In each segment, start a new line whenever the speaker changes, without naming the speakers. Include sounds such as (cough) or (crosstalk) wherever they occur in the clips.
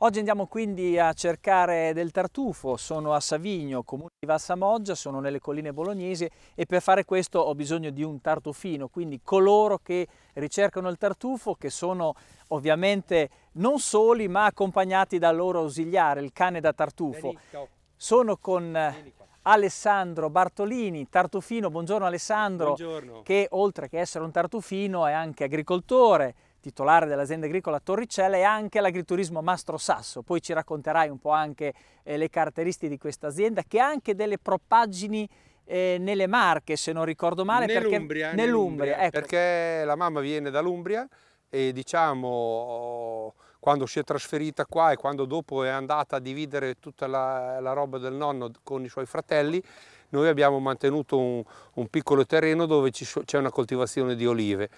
Oggi andiamo quindi a cercare del tartufo, sono a Savigno, comune di Valsamoggia, sono nelle colline bolognesi e per fare questo ho bisogno di un tartufino, quindi coloro che ricercano il tartufo, che sono ovviamente non soli ma accompagnati dal loro ausiliare, il cane da tartufo. Sono con Alessandro Bartolini, tartufino, buongiorno Alessandro, buongiorno. che oltre che essere un tartufino è anche agricoltore, titolare dell'azienda agricola Torricella e anche l'agriturismo Mastro Sasso. Poi ci racconterai un po' anche eh, le caratteristiche di questa azienda che ha anche delle propaggini eh, nelle Marche, se non ricordo male. Nell'Umbria. Perché, nell'Umbria, ecco.
perché la mamma viene dall'Umbria e diciamo quando si è trasferita qua e quando dopo è andata a dividere tutta la, la roba del nonno con i suoi fratelli, noi abbiamo mantenuto un, un piccolo terreno dove c'è una coltivazione di olive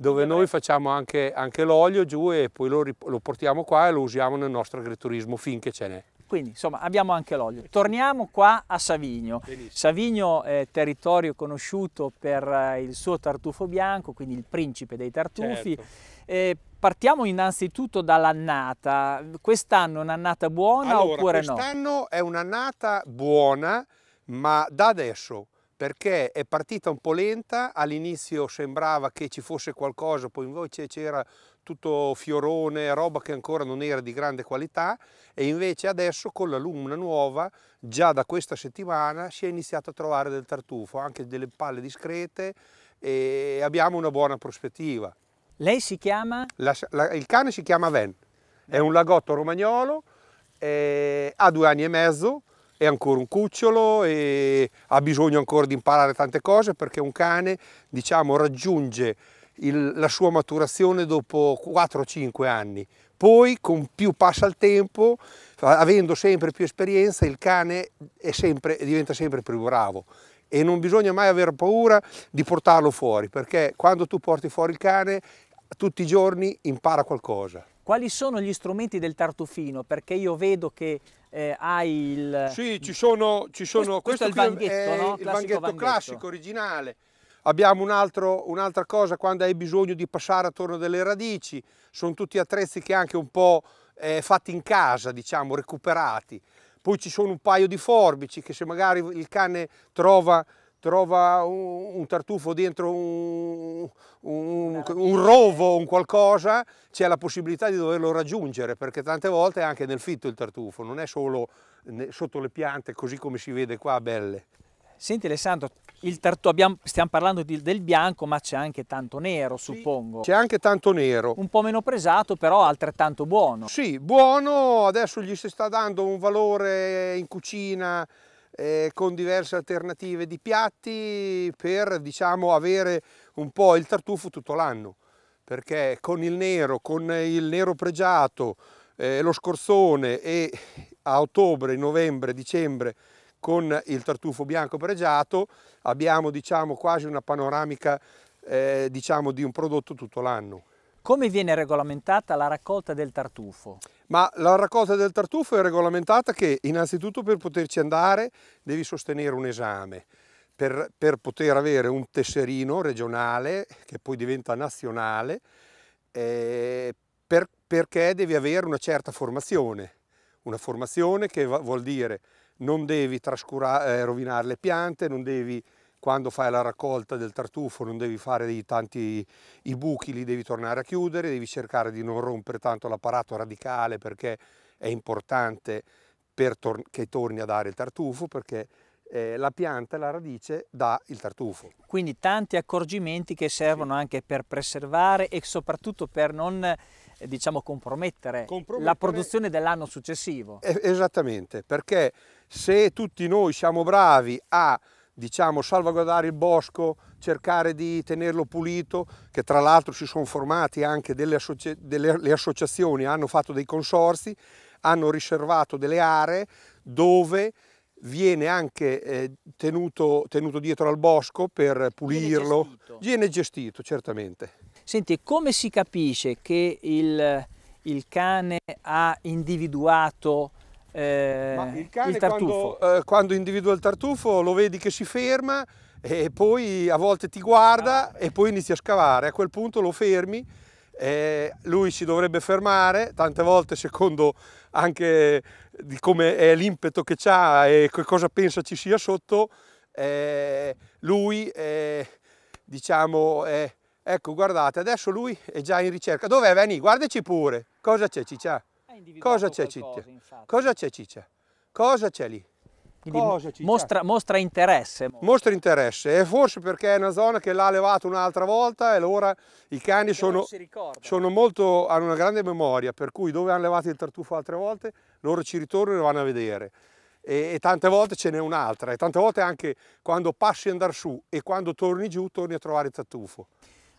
dove noi facciamo anche, anche l'olio giù e poi lo, lo, portiamo qua e lo usiamo nel nostro agriturismo finché ce n'è.
Quindi insomma abbiamo anche l'olio. Torniamo qua a Savigno. Benissimo. Savigno è territorio conosciuto per eh, il suo tartufo bianco, quindi il principe dei tartufi. Certo. Eh, partiamo innanzitutto dall'annata. Quest'anno è un'annata buona allora, oppure quest no?
Quest'anno è un'annata buona, ma da adesso perché è partita un po' lenta, all'inizio sembrava che ci fosse qualcosa, poi invece c'era tutto fiorone, roba che ancora non era di grande qualità e invece adesso con la lumina nuova, già da questa settimana, si è iniziato a trovare del tartufo, anche delle palle discrete e abbiamo una buona prospettiva. Lei si chiama? La, la, il cane si chiama Ven, è un lagotto romagnolo, eh, ha due anni e mezzo, è ancora un cucciolo e ha bisogno ancora di imparare tante cose perché un cane diciamo, raggiunge il, la sua maturazione dopo 4-5 anni. Poi con più passa il tempo, avendo sempre più esperienza, il cane sempre, diventa sempre più bravo e non bisogna mai avere paura di portarlo fuori perché quando tu porti fuori il cane tutti i giorni impara qualcosa. Quali
sono gli strumenti del tartufino? Perché io vedo che eh, hai il... Sì, ci sono...
Ci sono questo, questo, è il banchetto, è eh, no? Il classico banchetto, banchetto classico, originale. Abbiamo un'altra un cosa quando hai bisogno di passare attorno delle radici, sono tutti attrezzi che anche un po' eh, fatti in casa, diciamo, recuperati. Poi ci sono un paio di forbici che se magari il cane trova trova un, un tartufo dentro un, un, un, rovo, un qualcosa, c'è la possibilità di doverlo raggiungere, perché tante volte è anche nel fitto il tartufo, non è solo sotto le piante, così come si vede qua, belle.
Senti Alessandro, tartufo, abbiamo, stiamo parlando di, del bianco, ma c'è anche tanto nero, sì, suppongo. C'è
anche tanto nero. Un po' meno
presato, però altrettanto
buono. Sì, buono, adesso gli si sta dando un valore in cucina eh, con diverse alternative di piatti per diciamo, avere un po' il tartufo tutto l'anno, perché con il nero, con il nero pregiato, eh, lo scorzone e a ottobre, novembre, dicembre con il tartufo bianco pregiato abbiamo diciamo, quasi una panoramica eh, diciamo, di un prodotto tutto l'anno.
Come viene regolamentata la raccolta del tartufo?
ma la raccolta del tartufo è regolamentata che innanzitutto per poterci andare devi sostenere un esame, per, per poter avere un tesserino regionale che poi diventa nazionale, eh, per, perché devi avere una certa formazione, una formazione che va, vuol dire non devi eh, rovinare le piante, non devi quando fai la raccolta del tartufo non devi fare dei tanti i buchi, li devi tornare a chiudere, devi cercare di non rompere tanto l'apparato radicale perché è importante per tor che torni a dare il tartufo perché eh, la pianta, la radice dà il tartufo.
Quindi tanti accorgimenti che servono anche per preservare e soprattutto per non eh, diciamo, compromettere, compromettere, la produzione dell'anno successivo.
esattamente, perché se tutti noi siamo bravi a diciamo, salvaguardare il bosco, cercare di tenerlo pulito, che tra l'altro si sono formati anche delle, associ delle associazioni, hanno fatto dei consorsi, hanno riservato delle aree dove viene anche eh, tenuto, tenuto, dietro al bosco per pulirlo. Viene gestito. Viene gestito, certamente. Senti, come si capisce che il, il cane ha individuato eh, il cane il tartufo. Quando, eh, quando individua il tartufo lo vedi che si ferma e poi a volte ti guarda ah, e poi inizi a scavare. A quel punto lo fermi, eh, lui si dovrebbe fermare, tante volte secondo anche di come è l'impeto che ha e che cosa pensa ci sia sotto, eh, lui eh, diciamo, eh, ecco guardate, adesso lui è già in ricerca. Dov'è? Vieni, guardaci pure. Cosa c'è Ciccia? Cosa c'è Ciccia? Cosa c'è Ciccia? Cosa c'è lì? Cosa, mostra, mostra, interesse. Mostra interesse e forse perché è una zona che l'ha levato un'altra volta e allora i cani sono, sono, molto, hanno una grande memoria per cui dove hanno levato il tartufo altre volte loro ci ritornano e vanno a vedere e, e tante volte ce n'è un'altra e tante volte anche quando passi a andare su e quando torni giù torni a trovare il tartufo.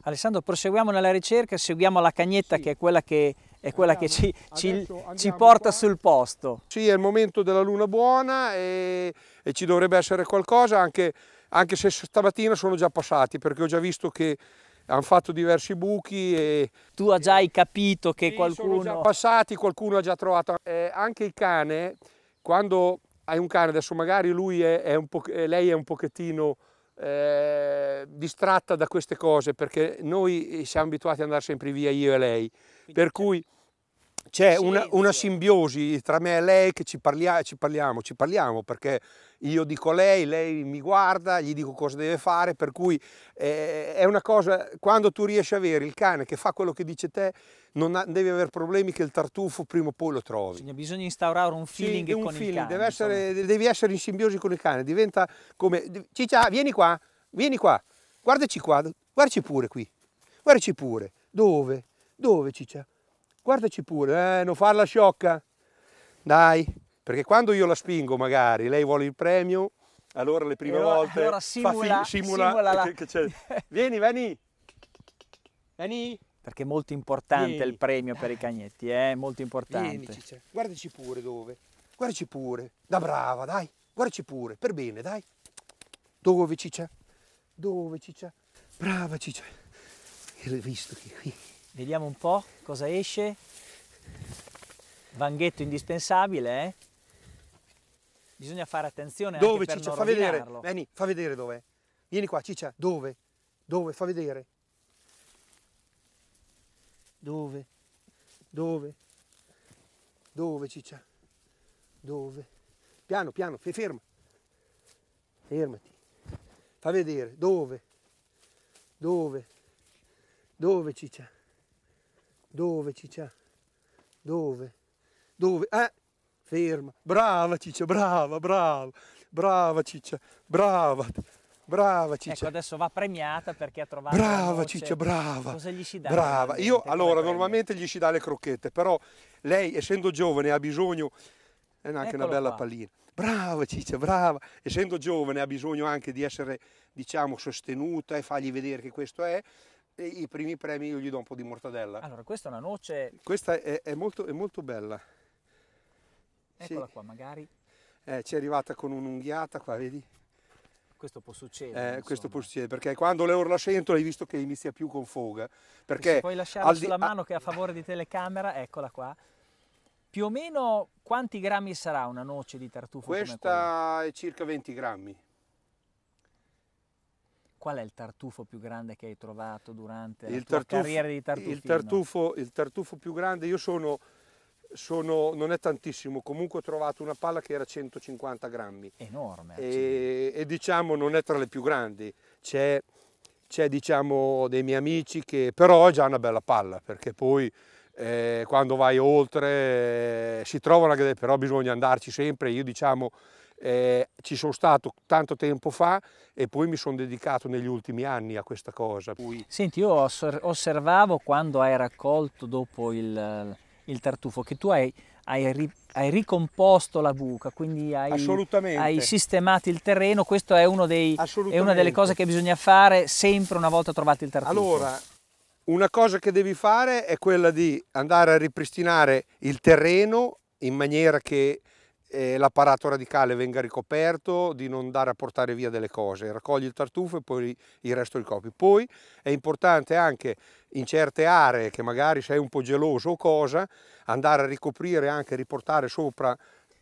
Alessandro proseguiamo nella ricerca, seguiamo la cagnetta sì. che è quella che è quella che ci,
ci, ci porta qua. sul posto. Sì, è il momento della luna buona e, e ci dovrebbe essere qualcosa, anche, anche, se stamattina sono già passati, perché ho già visto che hanno fatto diversi buchi. E, tu hai già e, capito che sì, qualcuno... Sono già passati, qualcuno ha già trovato. Eh, anche il cane, quando hai un cane, adesso magari lui è, è un po', eh, lei è un pochettino eh, distratta da queste cose perché noi siamo abituati ad andare sempre via io e lei. Quindi per cui c'è una, una, simbiosi tra me e lei che ci, parlia, ci parliamo, ci parliamo perché io dico a lei, lei mi guarda, gli dico cosa deve fare, per cui eh, è una cosa, quando tu riesci a avere il cane che fa quello che dice te, non ha, devi avere problemi che il tartufo prima o poi lo trovi. Bisogna,
bisogna instaurare un feeling sì, un con feeling, il cane. Essere,
devi essere in simbiosi con il cane, diventa come, ciccia, vieni qua, vieni qua, guardaci qua, guardaci pure qui, guardaci pure, dove, dove ciccia? guardaci pure, eh, non farla sciocca, dai, perché quando io la spingo magari, lei vuole il premio, allora le prime allora, volte allora simula, fi, simula, simula che, che vieni, vieni, vieni.
Perché è molto importante vieni. il premio per i cagnetti, eh, è eh? molto
importante. Vieni, guardaci pure dove, guardaci pure, da brava, dai, guardaci pure, per bene, dai. Dove Ciccia? Dove Ciccia? Brava Ciccia. E l'hai visto che qui
Vediamo un po' cosa esce. Vanghetto indispensabile, eh? Bisogna fare attenzione dove, anche Ciccia, fa vedere.
Vieni, fa vedere dov'è. Vieni qua, Ciccia, dove? Dove? Fa vedere. Dove? Dove? Dove, Ciccia? Dove? Piano, piano, ferma. Fermati. Fa vedere. Dove? Dove? Dove, Ciccia? Dove Ciccia? Dove? Dove? Eh! Ferma. Brava Ciccia, brava, brava. Brava Ciccia, brava. Brava Ciccia. Ecco,
adesso va premiata perché ha trovato Brava Ciccia, brava.
Cosa gli si dà? Brava. Io allora normalmente gli si dà le crocchette, però lei essendo giovane ha bisogno è anche Eccolo una bella qua. pallina. Brava Ciccia, brava. Essendo giovane ha bisogno anche di essere, diciamo, sostenuta e fargli vedere che questo è i primi premi io gli do un po' di mortadella. Allora, questa è una noce... Questa è, è, molto, è molto, bella. Eccola sì. qua, magari. Eh, ci è arrivata con un'unghiata qua, vedi? questo può succedere. Eh, questo può succedere perché quando le orla scentola hai visto che inizia più con foga. Perché puoi lasciarla sulla mano
che è a favore di telecamera, eccola qua. Più o meno quanti grammi sarà una noce di tartufo?
Questa è circa 20 grammi.
Qual è il tartufo più grande che hai
trovato durante il la tartufo, carriera di tartufino? Il tartufo, il tartufo più grande, io sono, sono, non è tantissimo, comunque ho trovato una palla che era 150 grammi. Enorme. E, e diciamo non è tra le più grandi, c'è, diciamo dei miei amici che però è già una bella palla perché poi eh, quando vai oltre eh, si trovano però bisogna andarci sempre, io diciamo eh, ci sono stato tanto tempo fa e poi mi sono dedicato negli ultimi anni a questa cosa. Senti, io osservavo quando hai raccolto dopo il, il
tartufo che tu hai, hai, hai, ricomposto la buca, quindi hai, hai sistemato il terreno, questa è, è, una delle cose che bisogna fare sempre una volta trovato il tartufo. Allora,
una cosa che devi fare è quella di andare a ripristinare il terreno in maniera che l'apparato radicale venga ricoperto, di non andare a portare via delle cose, raccogli il tartufo e poi il resto li copi. Poi è importante anche in certe aree che magari sei un po' geloso o cosa, andare a ricoprire anche, riportare sopra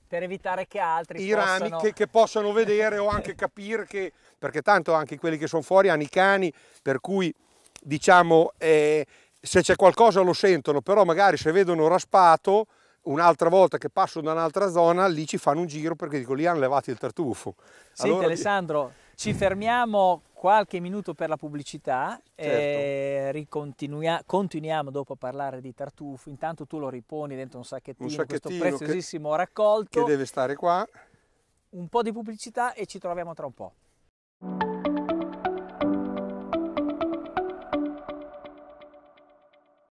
per evitare che altri i possano... che,
che, possano vedere o anche (laughs) capire che perché tanto anche quelli che sono fuori hanno i cani per cui diciamo eh, se c'è qualcosa lo sentono però magari se vedono raspato un'altra volta che passo da un'altra zona, lì ci fanno un giro perché dico lì hanno levati il tartufo. Senti allora... Alessandro,
ci fermiamo qualche minuto per la pubblicità certo. e continuiamo dopo a parlare di tartufo. Intanto tu lo riponi dentro un sacchettino, un sacchettino questo preziosissimo che, raccolto. Che deve stare qua. Un po' di pubblicità e ci troviamo tra un po'.